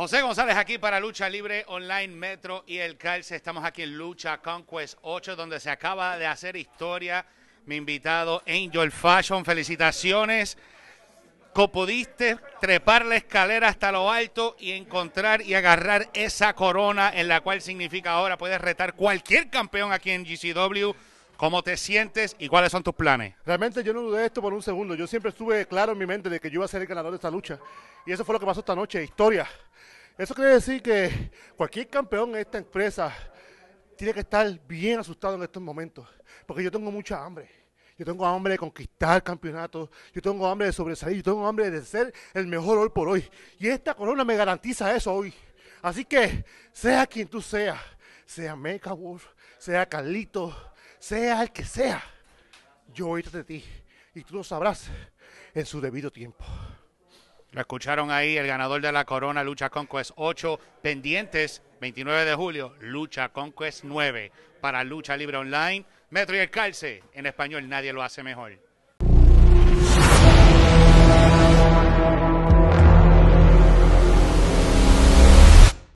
José González aquí para Lucha Libre Online Metro y el Calce. Estamos aquí en Lucha Conquest 8, donde se acaba de hacer historia. Mi invitado Angel Fashion, felicitaciones. pudiste trepar la escalera hasta lo alto y encontrar y agarrar esa corona en la cual significa ahora puedes retar cualquier campeón aquí en GCW cómo te sientes y cuáles son tus planes. Realmente yo no dudé esto por un segundo. Yo siempre estuve claro en mi mente de que yo iba a ser el ganador de esta lucha. Y eso fue lo que pasó esta noche, historia. Eso quiere decir que cualquier campeón en esta empresa tiene que estar bien asustado en estos momentos, porque yo tengo mucha hambre. Yo tengo hambre de conquistar campeonatos, yo tengo hambre de sobresalir, yo tengo hambre de ser el mejor hoy por hoy. Y esta corona me garantiza eso hoy. Así que, sea quien tú seas, sea Mecha Wolf, sea Carlito, sea el que sea, yo oído de ti y tú lo sabrás en su debido tiempo. Lo escucharon ahí, el ganador de la corona, Lucha Conquest 8, pendientes, 29 de julio, Lucha Conquest 9, para Lucha Libre Online, Metro y el Calce, en español nadie lo hace mejor.